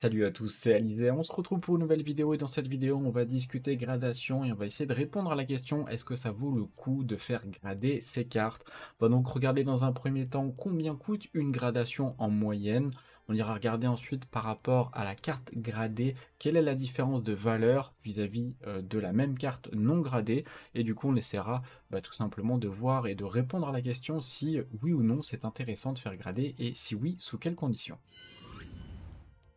Salut à tous, c'est Alizé. On se retrouve pour une nouvelle vidéo et dans cette vidéo, on va discuter gradation et on va essayer de répondre à la question est-ce que ça vaut le coup de faire grader ces cartes On va donc regarder dans un premier temps combien coûte une gradation en moyenne. On ira regarder ensuite par rapport à la carte gradée, quelle est la différence de valeur vis-à-vis euh, de la même carte non gradée. Et du coup, on essaiera bah, tout simplement de voir et de répondre à la question si euh, oui ou non c'est intéressant de faire grader et si oui, sous quelles conditions.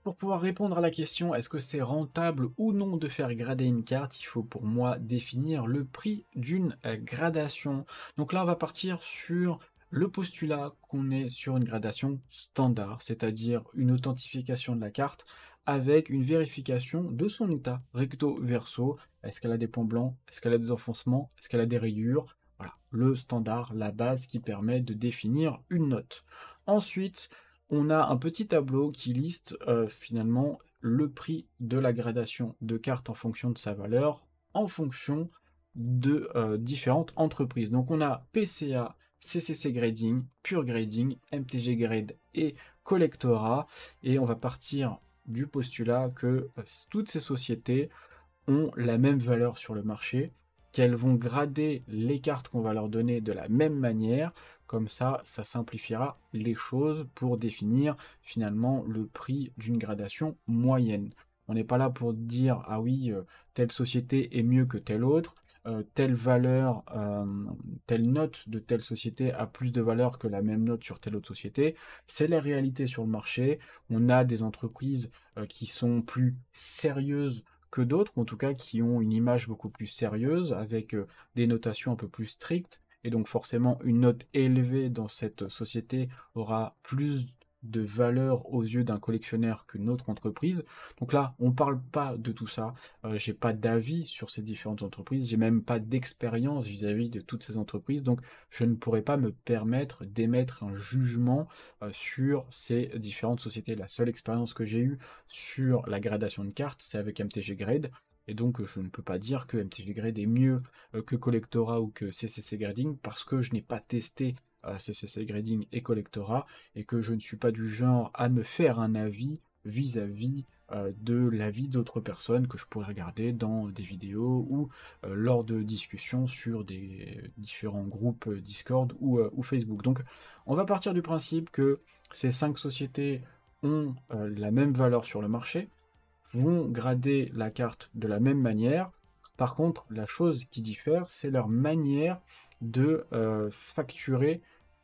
Pour pouvoir répondre à la question est-ce que c'est rentable ou non de faire grader une carte, il faut pour moi définir le prix d'une euh, gradation. Donc là on va partir sur le postulat qu'on est sur une gradation standard, c'est-à-dire une authentification de la carte avec une vérification de son état recto verso. Est-ce qu'elle a des points blancs Est-ce qu'elle a des enfoncements Est-ce qu'elle a des rayures Voilà, le standard, la base qui permet de définir une note. Ensuite, on a un petit tableau qui liste euh, finalement le prix de la gradation de cartes en fonction de sa valeur, en fonction de euh, différentes entreprises. Donc on a PCA, CCC Grading, Pure Grading, MTG Grade et Collectora. Et on va partir du postulat que euh, toutes ces sociétés ont la même valeur sur le marché, qu'elles vont grader les cartes qu'on va leur donner de la même manière, comme ça, ça simplifiera les choses pour définir finalement le prix d'une gradation moyenne. On n'est pas là pour dire ah oui, euh, telle société est mieux que telle autre, euh, telle valeur, euh, telle note de telle société a plus de valeur que la même note sur telle autre société. C'est la réalité sur le marché. On a des entreprises qui sont plus sérieuses que d'autres, en tout cas qui ont une image beaucoup plus sérieuse, avec des notations un peu plus strictes, et donc forcément une note élevée dans cette société aura plus de valeur aux yeux d'un collectionneur qu'une autre entreprise. Donc là, on ne parle pas de tout ça. Euh, j'ai pas d'avis sur ces différentes entreprises. J'ai même pas d'expérience vis-à-vis de toutes ces entreprises. Donc je ne pourrais pas me permettre d'émettre un jugement euh, sur ces différentes sociétés. La seule expérience que j'ai eue sur la gradation de cartes, c'est avec MTG Grade. Et donc, je ne peux pas dire que MTG Grade est mieux euh, que Collectora ou que CCC Grading parce que je n'ai pas testé CCC euh, Grading et Collectora et que je ne suis pas du genre à me faire un avis vis-à-vis euh, de l'avis d'autres personnes que je pourrais regarder dans des vidéos ou lors de discussions sur des différents groupes Discord ou Facebook. Donc on va partir du principe que ces cinq sociétés ont la même valeur sur le marché, vont grader la carte de la même manière. Par contre, la chose qui diffère, c'est leur manière de euh, facturer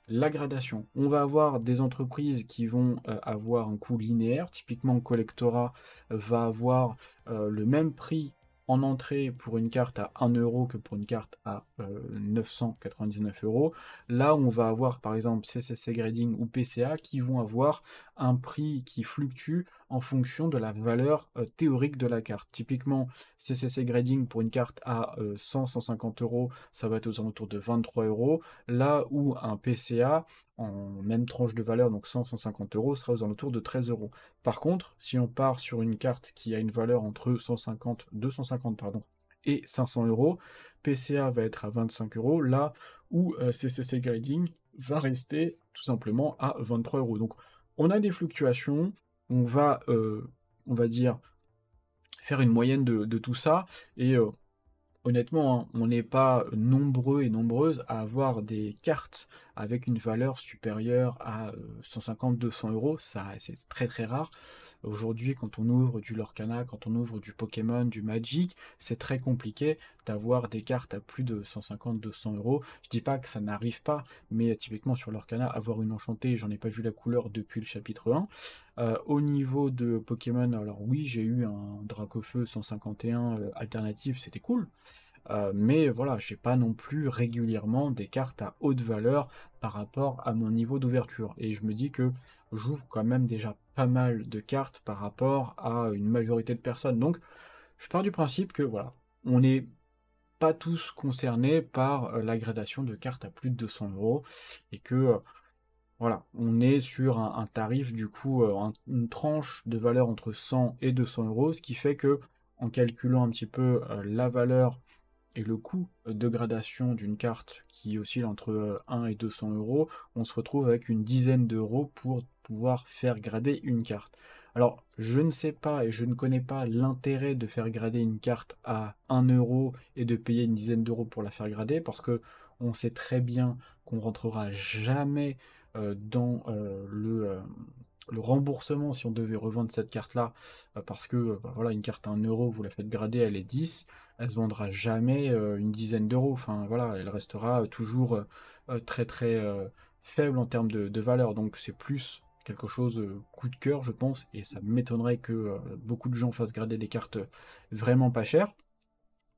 la gradation. On va avoir des entreprises qui vont euh, avoir un coût linéaire. Typiquement, Collectora va avoir euh, le même prix en entrée pour une carte à 1 euro que pour une carte à 999 euros. Là, on va avoir par exemple CCC Grading ou PCA qui vont avoir un prix qui fluctue en fonction de la valeur euh, théorique de la carte. Typiquement, CCC Grading pour une carte à 100-150 euh, euros, ça va être aux alentours de 23 euros, là où un PCA en même tranche de valeur, donc 100-150 euros, sera aux alentours de 13 euros. Par contre, si on part sur une carte qui a une valeur entre 150, 250 pardon, et 500 euros, PCA va être à 25 euros, là où CCC euh, Grading va rester tout simplement à 23 euros. Donc on a des fluctuations, on va, euh, on va dire, faire une moyenne de, tout ça, et euh, honnêtement, hein, on n'est pas nombreux et nombreuses à avoir des cartes avec une valeur supérieure à 150-200 euh, euros, ça c'est très très rare. Aujourd'hui, quand on ouvre du Lorcana, quand on ouvre du Pokémon, du Magic, c'est très compliqué d'avoir des cartes à plus de 150-200 euros. Je dis pas que ça n'arrive pas, mais typiquement sur Lorcana, avoir une enchantée, j'en ai pas vu la couleur depuis le chapitre 1. Euh, au niveau de Pokémon, alors oui, j'ai eu un Dracofeu 151 euh, alternatif, c'était cool. Euh, mais voilà, j'ai pas non plus régulièrement des cartes à haute valeur par rapport à mon niveau d'ouverture. Et je me dis que j'ouvre quand même déjà pas mal de cartes par rapport à une majorité de personnes. Donc, je pars du principe que voilà, on n'est pas tous concernés par euh, la gradation de cartes à plus de 200 euros et que euh, voilà, on est sur un, tarif du coup, euh, une tranche de valeur entre 100 et 200 euros, ce qui fait que en calculant un petit peu la valeur et le coût de gradation d'une carte qui oscille entre 1 euh, et 200 euros, on se retrouve avec une dizaine d'euros pour pouvoir faire grader une carte. Alors, je ne sais pas et je ne connais pas l'intérêt de faire grader une carte à 1 euro et de payer une dizaine d'euros pour la faire grader parce que on sait très bien qu'on rentrera jamais euh, dans euh, le, le remboursement si on devait revendre cette carte-là, euh, parce que euh, bah, voilà, une carte à 1 euro, vous la faites grader, elle est 10, elle se vendra jamais euh, une dizaine d'euros. Enfin voilà, elle restera toujours très très faible en termes de, de valeur. Donc c'est plus quelque chose coup de cœur, je pense, et ça m'étonnerait que beaucoup de gens fassent grader des cartes vraiment pas chères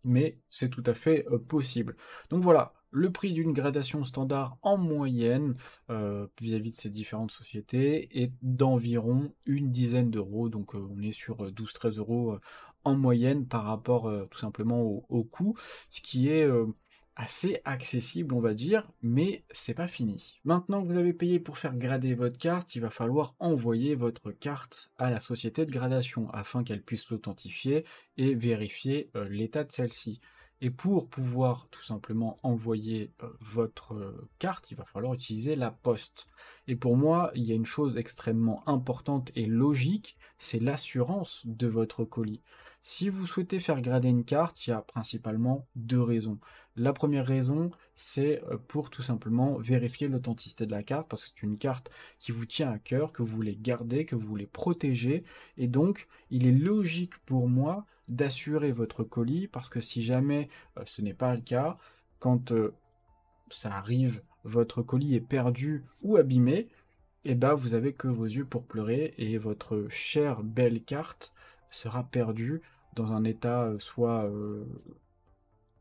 mais c'est tout à fait possible. Donc voilà, le prix d'une gradation standard en moyenne euh, vis-à-vis de ces différentes sociétés est d'environ une dizaine d'euros. Donc euh, on est sur 12-13 euh, euros en moyenne par rapport tout simplement au, au, coût, ce qui est assez accessible, on va dire, mais c'est pas fini. Maintenant que vous avez payé pour faire grader votre carte, il va falloir envoyer votre carte à la société de gradation afin qu'elle puisse l'authentifier et vérifier l'état de celle-ci. Et pour pouvoir tout simplement envoyer euh, votre euh, carte, il va falloir utiliser la poste. Et pour moi, il y a une chose extrêmement importante et logique, c'est l'assurance de votre colis. Si vous souhaitez faire grader une carte, il y a principalement deux raisons. La première raison, c'est euh, pour tout simplement vérifier l'authenticité de la carte, parce que c'est une carte qui vous tient à cœur, que vous voulez garder, que vous voulez protéger. Et donc, il est logique pour moi d'assurer votre colis parce que si jamais euh, ce n'est pas le cas, quand euh, ça arrive, votre colis est perdu ou abîmé, et eh ben, vous avez que vos yeux pour pleurer et votre chère belle carte sera perdue dans un état euh, soit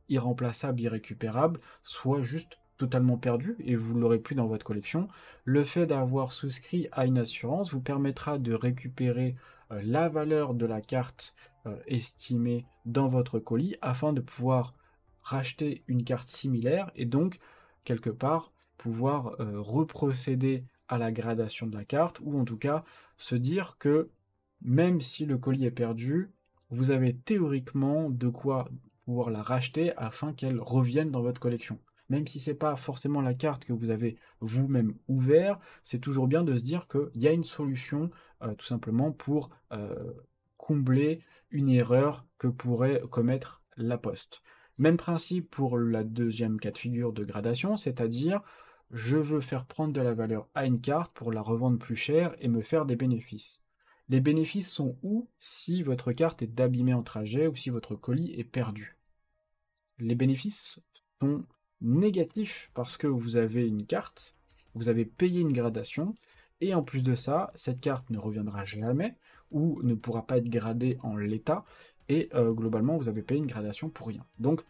irremplaçable, irrécupérable, soit juste totalement perdu et vous l'aurez plus dans votre collection. Le fait d'avoir souscrit à une assurance vous permettra de récupérer euh, la valeur de la carte euh, estimée dans votre colis afin de pouvoir racheter une carte similaire et donc quelque part pouvoir euh, reprocéder à la gradation de la carte ou en tout cas se dire que même si le colis est perdu, vous avez théoriquement de quoi pouvoir la racheter afin qu'elle revienne dans votre collection. Même si ce n'est pas forcément la carte que vous avez vous-même ouvert, c'est toujours bien de se dire qu'il y a une solution euh, tout simplement pour euh, combler une erreur que pourrait commettre la poste. Même principe pour la deuxième cas de figure de gradation, c'est-à-dire je veux faire prendre de la valeur à une carte pour la revendre plus cher et me faire des bénéfices. Les bénéfices sont où si votre carte est abîmée en trajet ou si votre colis est perdu Les bénéfices sont négatifs parce que vous avez une carte, vous avez payé une gradation, et en plus de ça, cette carte ne reviendra jamais ou ne pourra pas être gradée en l'état. Et euh, globalement, vous avez payé une gradation pour rien. Donc,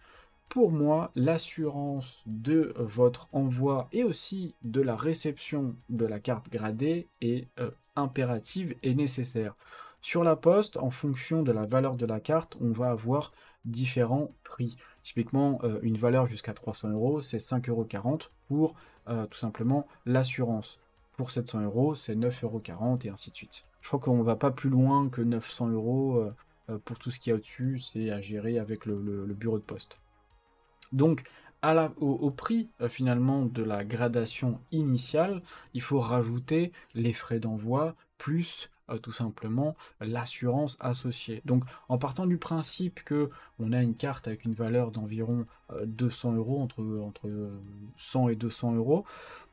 pour moi, l'assurance de votre envoi et aussi de la réception de la carte gradée est euh, impérative et nécessaire. Sur la poste, en fonction de la valeur de la carte, on va avoir différents prix. Typiquement, euh, une valeur jusqu'à 300 euros, c'est 5,40 euros pour tout simplement l'assurance pour 700 euros, c'est 9,40 euros et ainsi de suite. Je crois qu'on va pas plus loin que 900 euros euh, euh, pour tout ce qu'il y a au-dessus, c'est à gérer avec le, bureau de poste. Donc, au, prix euh, finalement de la gradation initiale, il faut rajouter les frais d'envoi plus euh, tout simplement l'assurance associée. Donc en partant du principe que on a une carte avec une valeur d'environ 200 euh, euros, entre, entre 100 et 200 euros,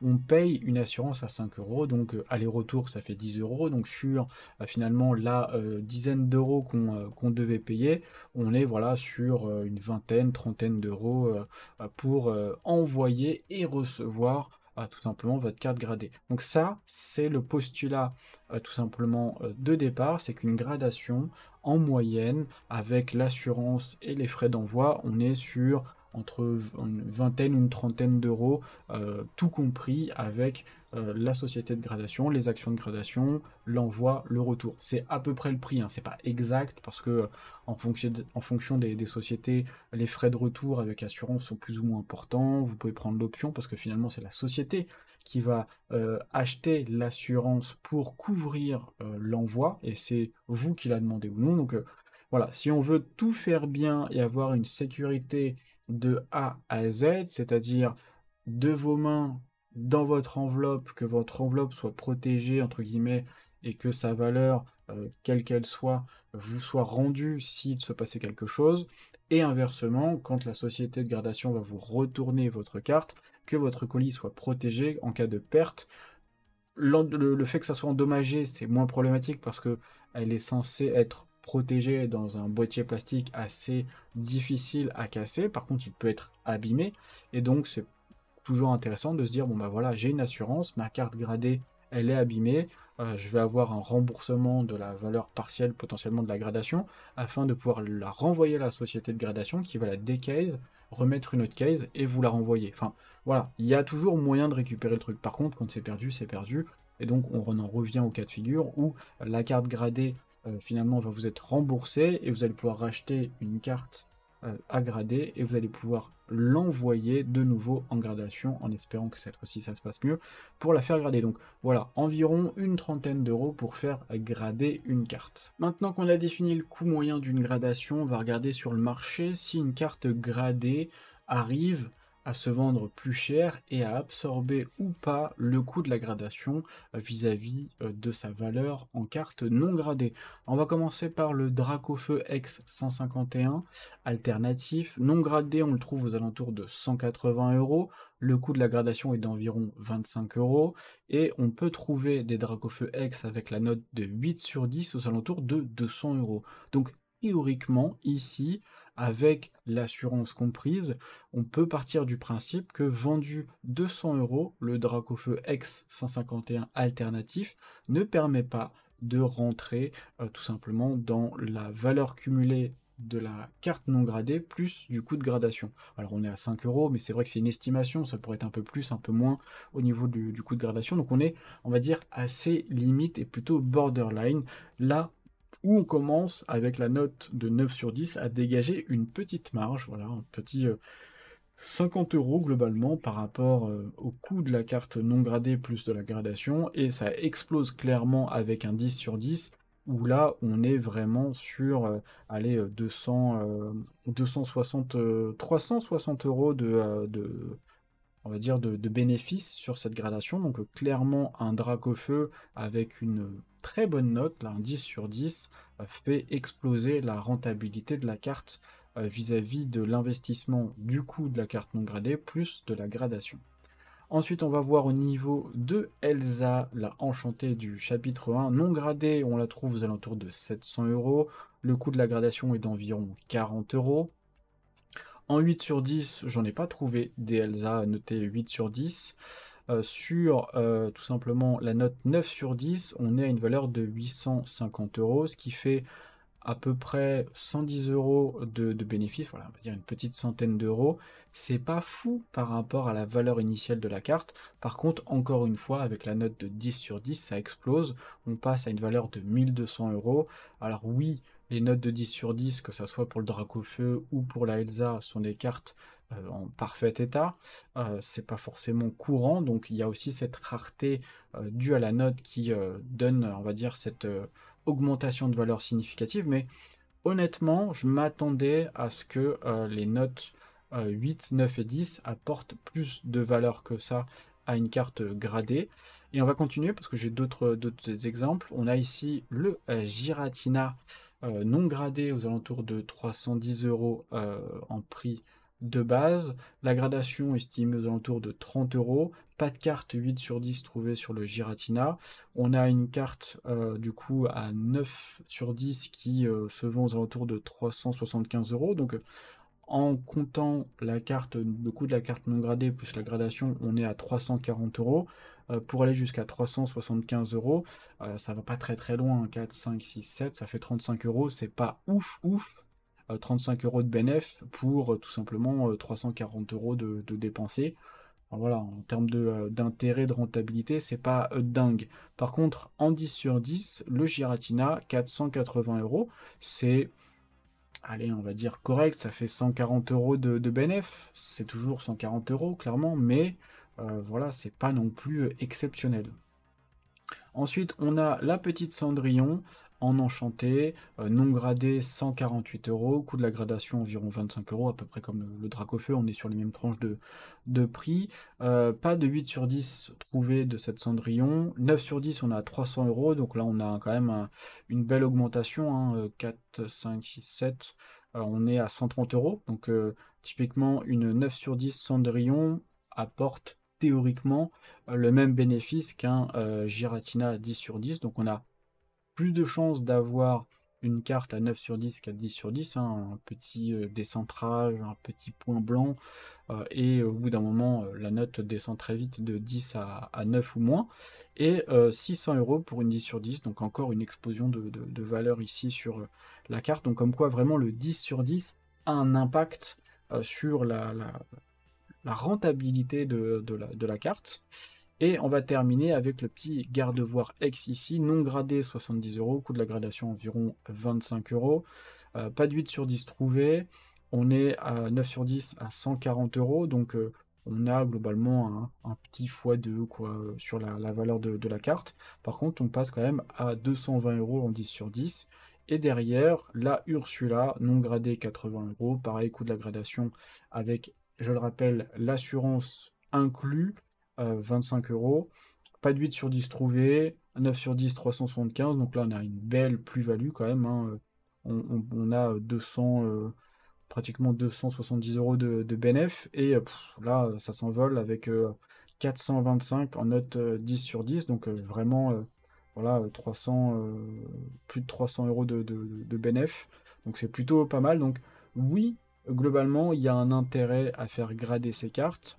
on paye une assurance à 5 euros, donc euh, aller-retour ça fait 10 euros, donc sur finalement la dizaine d'euros qu'on devait payer, on est voilà sur une vingtaine, trentaine d'euros pour envoyer et recevoir tout simplement votre carte gradée. Donc ça, c'est le postulat euh, tout simplement euh, de départ, c'est qu'une gradation en moyenne avec l'assurance et les frais d'envoi, on est sur entre une vingtaine, ou une trentaine d'euros, euh, tout compris avec euh, la société de gradation, les actions de gradation, l'envoi, le retour. C'est à peu près le prix, ce hein. c'est pas exact parce que euh, en fonction, en fonction des, sociétés, les frais de retour avec assurance sont plus ou moins importants. Vous pouvez prendre l'option parce que finalement c'est la société qui va euh, acheter l'assurance pour couvrir l'envoi et c'est vous qui l'a demandé ou non. Donc voilà, si on veut tout faire bien et avoir une sécurité de A à Z, c'est-à-dire de vos mains dans votre enveloppe, que votre enveloppe soit protégée, entre guillemets, et que sa valeur, euh, quelle qu'elle soit, vous soit rendue s'il se passait quelque chose. Et inversement, quand la société de gradation va vous retourner votre carte, que votre colis soit protégé en cas de perte. Le, fait que ça soit endommagé, c'est moins problématique parce que elle est censée être protégée dans un boîtier plastique assez difficile à casser. Par contre, il peut être abîmé et donc c'est toujours intéressant de se dire bon bah voilà, j'ai une assurance, ma carte gradée, elle est abîmée, euh, je vais avoir un remboursement de la valeur partielle potentiellement de la gradation afin de pouvoir la renvoyer à la société de gradation qui va la décase, remettre une autre case et vous la renvoyer. Enfin voilà, il y a toujours moyen de récupérer le truc. Par contre, quand c'est perdu, c'est perdu. Et donc on en revient au cas de figure où la carte gradée euh, finalement va vous être remboursée et vous allez pouvoir racheter une carte à euh, grader et vous allez pouvoir l'envoyer de nouveau en gradation en espérant que cette fois-ci ça se passe mieux pour la faire grader. Donc voilà, environ une trentaine d'euros pour faire grader une carte. Maintenant qu'on a défini le coût moyen d'une gradation, on va regarder sur le marché si une carte gradée arrive à se vendre plus cher et à absorber ou pas le coût de la gradation euh, vis-à-vis euh, de sa valeur en carte non gradée. On va commencer par le Dracofeu X151 alternatif. Non gradé, on le trouve aux alentours de 180 euros. Le coût de la gradation est d'environ 25 euros et on peut trouver des Dracofeu X avec la note de 8 sur 10 aux alentours de 200 euros. Donc théoriquement, ici, avec l'assurance comprise, on peut partir du principe que vendu 200 euros, le Dracofeu X151 alternatif ne permet pas de rentrer euh, tout simplement dans la valeur cumulée de la carte non gradée plus du coût de gradation. Alors on est à 5 euros, mais c'est vrai que c'est une estimation, ça pourrait être un peu plus, un peu moins au niveau du, du coût de gradation. Donc on est, on va dire, assez limite et plutôt borderline. Là, où on commence avec la note de 9 sur 10 à dégager une petite marge, voilà, un petit 50 euh, euros globalement par rapport euh, au coût de la carte non gradée plus de la gradation, et ça explose clairement avec un 10 sur 10, où là on est vraiment sur 200, 260, 360 euros de, euh, de, on va dire, de, bénéfices sur cette gradation. Donc euh, clairement, un feu avec une très bonne note, là, un 10 sur 10, euh, fait exploser la rentabilité de la carte euh, vis-à-vis de l'investissement du coût de la carte non gradée, plus de la gradation. Ensuite, on va voir au niveau de Elsa, la enchantée du chapitre 1. Non gradée, on la trouve aux alentours de 700 euros. Le coût de la gradation est d'environ 40 euros. En 8 sur 10, j'en ai pas trouvé des Elsa notées 8 sur 10. Euh, sur euh, tout simplement la note 9 sur 10, on est à une valeur de 850 euros, ce qui fait à peu près 110 euros de, de bénéfice, voilà, on va dire une petite centaine d'euros. C'est pas fou par rapport à la valeur initiale de la carte. Par contre, encore une fois, avec la note de 10 sur 10, ça explose. On passe à une valeur de 1200 euros. Alors oui, les notes de 10 sur 10, que ce soit pour le Dracofeu ou pour la Elsa, sont des cartes euh, en parfait état. Ce euh, c'est pas forcément courant, donc il y a aussi cette rareté euh, due à la note qui donne, on va dire, cette augmentation de valeur significative. Mais honnêtement, je m'attendais à ce que les notes 8, 9 et 10 apportent plus de valeur que ça à une carte gradée. Et on va continuer parce que j'ai d'autres exemples. On a ici le Giratina euh, non gradé aux alentours de 310 euros euh, en prix de base. La gradation estimée aux alentours de 30 euros. Pas de carte 8 sur 10 trouvée sur le Giratina. On a une carte euh, du coup à 9 sur 10 qui se vend aux alentours de 375 euros. Donc en comptant la carte, le coût de la carte non gradée plus la gradation, on est à 340 euros. Euh, pour aller jusqu'à 375 euros. Euh, ça va pas très très loin, 4, 5, 6, 7, ça fait 35 euros, c'est pas ouf ouf. 35 euh, euros de bénéf pour tout simplement 340 euros de, dépenser. voilà, en termes d'intérêt, de, rentabilité, c'est pas dingue. Par contre, en 10 sur 10, le Giratina, 480 euros, c'est allez, on va dire correct, ça fait 140 euros de, de c'est toujours 140 euros clairement, mais euh, voilà, c'est pas non plus euh, exceptionnel. Ensuite, on a la petite Cendrillon en enchanté, euh, non gradé 148 euros, coût de la gradation environ 25 euros, à peu près comme le, le Dracofeu, on est sur les mêmes tranches de, prix. pas de 8 sur 10 trouvé de cette Cendrillon, 9 sur 10 on a 300 euros, donc là on a quand même une belle augmentation, 4, 5, 6, 7, on est à 130 euros, donc typiquement une 9 sur 10 Cendrillon apporte théoriquement euh, le même bénéfice qu'un euh, Giratina 10 sur 10. Donc on a plus de chances d'avoir une carte à 9 sur 10 qu'à 10 sur 10, hein, un petit euh, décentrage, un petit point blanc, et au bout d'un moment, la note descend très vite de 10 à, 9 ou moins, et 600 euros pour une 10 sur 10, donc encore une explosion de, valeur ici sur la carte, donc comme quoi vraiment le 10 sur 10 a un impact sur la, rentabilité de, la, de la carte. Et on va terminer avec le petit garde-voir ex ici, non gradé 70 euros, coût de la gradation environ 25 euros, euh, pas de 8 sur 10 trouvé, on est à 9 sur 10 à 140 euros, donc euh, on a globalement un, petit x2 quoi, sur la, valeur de, la carte. Par contre, on passe quand même à 220 euros en 10 sur 10. Et derrière, la Ursula, non gradé 80 euros, pareil, coût de la gradation avec je le rappelle, l'assurance inclut euh, 25 euros. Pas de 8 sur 10 trouvé, 9 sur 10, 375. Donc là, on a une belle plus-value quand même. Hein. On, a 200, euh, pratiquement 270 euros de, de Et euh, là, ça s'envole avec 425 en note 10 sur 10. Donc vraiment, voilà, 300, plus de 300 euros de, de, Donc c'est plutôt pas mal. Donc oui, globalement, il y a un intérêt à faire grader ces cartes.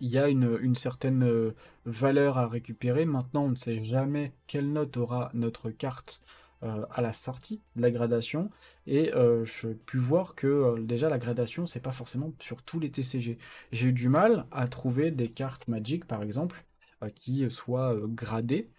Il y a une, certaine euh, valeur à récupérer. Maintenant, on ne sait jamais quelle note aura notre carte euh, à la sortie de la gradation et euh, je peux voir que déjà la gradation c'est pas forcément sur tous les TCG. J'ai eu du mal à trouver des cartes Magic par exemple qui soient gradées.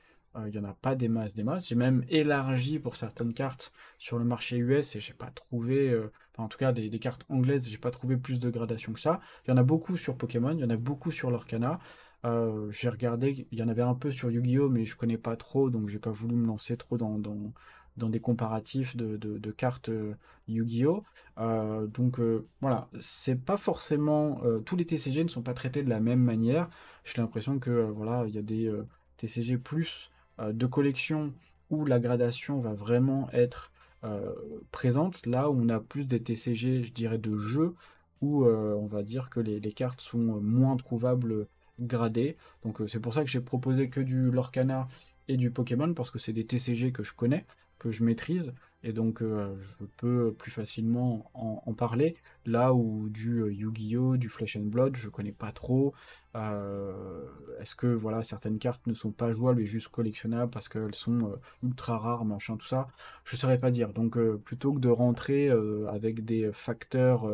Il n'y en a pas des masses, des masses. J'ai même élargi pour certaines cartes sur le marché US et j'ai pas trouvé en tout cas des, cartes anglaises, j'ai pas trouvé plus de gradation que ça. Il y en a beaucoup sur Pokémon, il y en a beaucoup sur l'Orcana. Euh, j'ai regardé, il y en avait un peu sur Yu-Gi-Oh, mais je connais pas trop, donc j'ai pas voulu me lancer trop dans, dans, des comparatifs de, cartes euh, Yu-Gi-Oh. Euh, donc voilà, c'est pas forcément. tous les TCG ne sont pas traités de la même manière. J'ai l'impression que voilà, il y a des TCG plus de collection où la gradation va vraiment être euh, présente là où on a plus des TCG, je dirais, de jeu, où euh, on va dire que les, les cartes sont moins trouvables gradées. Donc euh, c'est pour ça que j'ai proposé que du Lorcana et du Pokémon, parce que c'est des TCG que je connais, que je maîtrise, et donc euh, je peux plus facilement en, parler. Là où du euh, Yu-Gi-Oh, du Flesh and Blood, je connais pas trop. Euh, est-ce que voilà certaines cartes ne sont pas jouables et juste collectionnables parce qu'elles sont ultra rares, machin, tout ça Je saurais pas dire. Donc plutôt que de rentrer avec des facteurs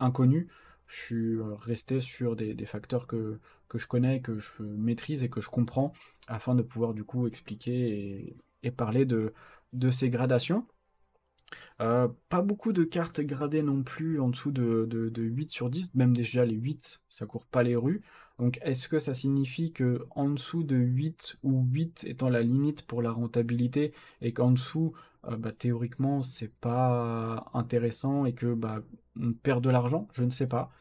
inconnus, je suis resté sur des, facteurs que, je connais, que je maîtrise et que je comprends afin de pouvoir du coup expliquer et, parler de ces gradations. Euh, pas beaucoup de cartes gradées non plus en dessous de, de, 8 sur 10, même déjà les 8, ça court pas les rues. Donc est-ce que ça signifie que en dessous de 8 ou 8 étant la limite pour la rentabilité et qu'en dessous euh, bah, théoriquement c'est pas intéressant et que bah on perd de l'argent Je ne sais pas.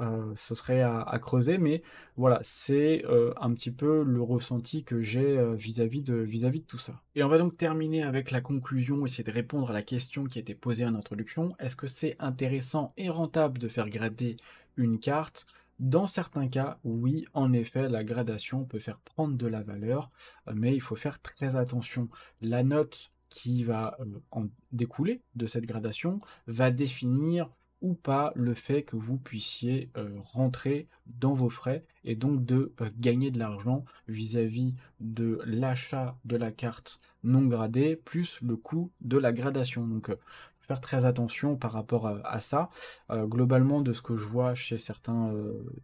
Euh, ce serait à, creuser, mais voilà, c'est euh, un petit peu le ressenti que j'ai euh, vis-à-vis de, -vis de tout ça. Et on va donc terminer avec la conclusion, essayer de répondre à la question qui a été posée en introduction. Est-ce que c'est intéressant et rentable de faire grader une carte dans certains cas, oui, en effet, la gradation peut faire prendre de la valeur, mais il faut faire très attention. La note qui va en découler de cette gradation va définir ou pas le fait que vous puissiez euh, rentrer dans vos frais et donc de euh, gagner de l'argent vis-à-vis de l'achat de la carte non gradée plus le coût de la gradation. Donc euh, faire très attention par rapport à, à ça. globalement de ce que je vois chez certains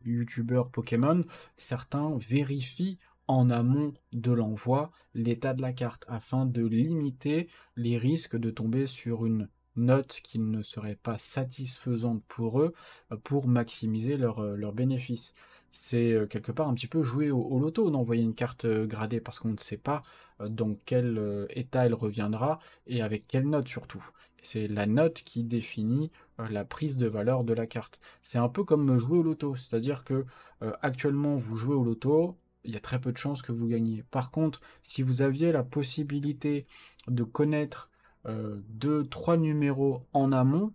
youtubeurs Pokémon, certains vérifient en amont de l'envoi l'état de la carte afin de limiter les risques de tomber sur une note qui ne serait pas satisfaisante pour eux euh, pour maximiser leurs euh, bénéfices. C'est euh, quelque part un petit peu jouer au, loto d'envoyer une carte gradée parce qu'on ne sait pas dans quel état elle reviendra et avec quelle note surtout. C'est la note qui définit la prise de valeur de la carte. C'est un peu comme jouer au loto, c'est-à-dire que actuellement vous jouez au loto, il y a très peu de chances que vous gagniez. Par contre, si vous aviez la possibilité de connaître euh, deux, trois numéros en amont,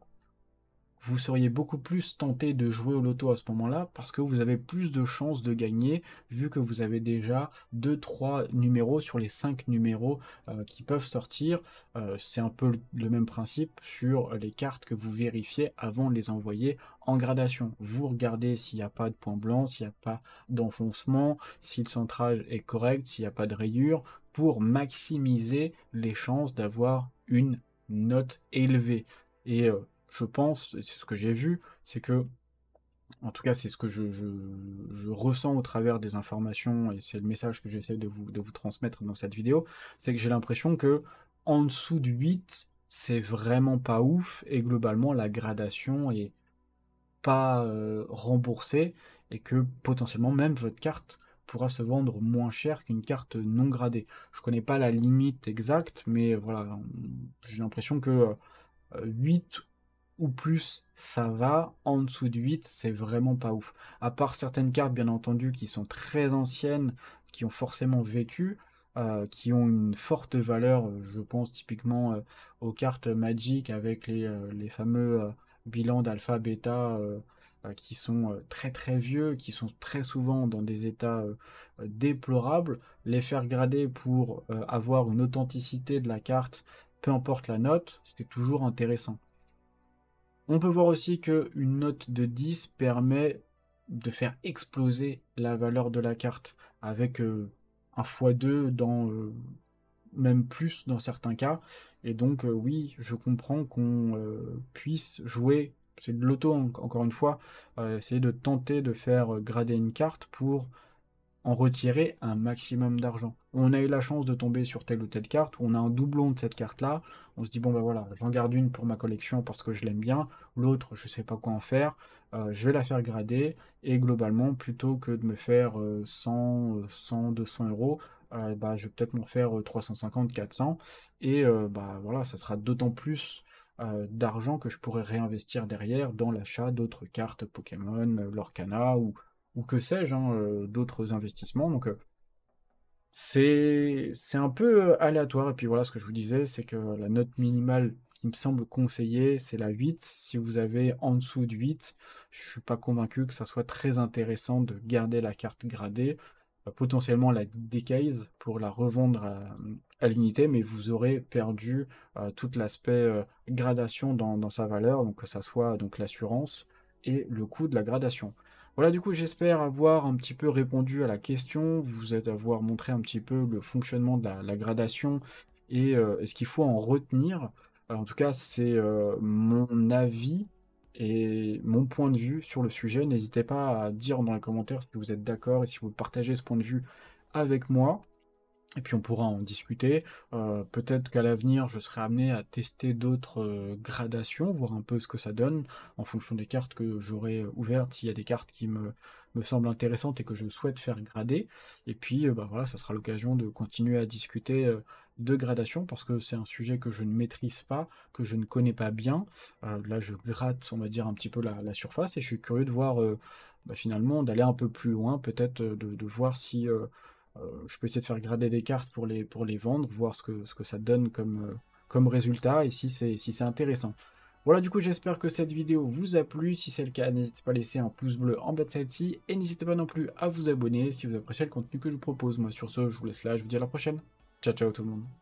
vous seriez beaucoup plus tenté de jouer au loto à ce moment-là parce que vous avez plus de chances de gagner vu que vous avez déjà deux 3 numéros sur les cinq numéros euh, qui peuvent sortir. Euh, c'est un peu le même principe sur les cartes que vous vérifiez avant de les envoyer en gradation. Vous regardez s'il n'y a pas de point blanc, s'il n'y a pas d'enfoncement, si le centrage est correct, s'il n'y a pas de rayure pour maximiser les chances d'avoir une note élevée. Et euh, je pense, c'est ce que j'ai vu, c'est que, en tout cas, c'est ce que je, ressens au travers des informations, et c'est le message que j'essaie de vous, de vous transmettre dans cette vidéo, c'est que j'ai l'impression que en dessous du 8, c'est vraiment pas ouf, et globalement, la gradation est pas euh, remboursée, et que potentiellement même votre carte pourra se vendre moins cher qu'une carte non gradée. Je connais pas la limite exacte, mais voilà, j'ai l'impression que 8 euh, ou plus, ça va. En dessous de 8, c'est vraiment pas ouf. À part certaines cartes, bien entendu, qui sont très anciennes, qui ont forcément vécu, euh, qui ont une forte valeur. Je pense typiquement euh, aux cartes Magic avec les, les fameux bilans d'alpha, bêta, euh, qui sont euh, très très vieux, qui sont très souvent dans des états euh, déplorables, les faire grader pour avoir une authenticité de la carte, peu importe la note, c'était toujours intéressant. On peut voir aussi qu'une note de 10 permet de faire exploser la valeur de la carte avec un x2 dans même plus dans certains cas. Et donc, oui, je comprends qu'on puisse jouer c'est de l'auto encore une fois, euh, essayer de tenter de faire euh, grader une carte pour en retirer un maximum d'argent. On a eu la chance de tomber sur telle ou telle carte, où on a un doublon de cette carte-là, on se dit bon ben voilà, j'en garde une pour ma collection parce que je l'aime bien, l'autre je ne sais pas quoi en faire, euh, je vais la faire grader, et globalement, plutôt que de me faire 100, 100, 200 euros, bah, je vais peut-être m'en faire 350, 400, et bah voilà, ça sera d'autant plus euh, d'argent que je pourrais réinvestir derrière dans l'achat d'autres cartes Pokémon, euh, Lorcana ou, ou que sais-je, hein, euh, d'autres investissements. Donc c'est un peu aléatoire. Et puis voilà ce que je vous disais, c'est que la note minimale qui me semble conseillée, c'est la 8. Si vous avez en dessous de 8, je ne suis pas convaincu que ça soit très intéressant de garder la carte gradée. Euh, potentiellement la décaise pour la revendre à, l'unité, mais vous aurez perdu euh, tout l'aspect euh, gradation dans, sa valeur, donc que ça soit donc l'assurance et le coût de la gradation. Voilà, du coup, j'espère avoir un petit peu répondu à la question, vous êtes avoir montré un petit peu le fonctionnement de la, gradation et, ce qu'il faut en retenir. en tout cas, c'est mon avis et mon point de vue sur le sujet. N'hésitez pas à dire dans les commentaires si vous êtes d'accord et si vous partagez ce point de vue avec moi. Et puis on pourra en discuter. Euh, peut-être qu'à l'avenir, je serai amené à tester d'autres euh, gradations, voir un peu ce que ça donne en fonction des cartes que j'aurai ouvertes. S'il y a des cartes qui me me semble intéressante et que je souhaite faire grader. Et puis, euh, bah voilà, ça sera l'occasion de continuer à discuter euh, de gradation parce que c'est un sujet que je ne maîtrise pas, que je ne connais pas bien. Euh, là, je gratte, on va dire, un petit peu la, surface et je suis curieux de voir, bah, finalement, d'aller un peu plus loin, peut-être de, voir si je peux essayer de faire grader des cartes pour les, pour les vendre, voir ce que, ce que ça donne comme, comme résultat et si c'est si intéressant. Voilà, du coup, j'espère que cette vidéo vous a plu. Si c'est le cas, n'hésitez pas à laisser un pouce bleu en bas de celle-ci. Et n'hésitez pas non plus à vous abonner si vous appréciez le contenu que je vous propose. Moi, sur ce, je vous laisse là. Je vous dis à la prochaine. Ciao, ciao tout le monde.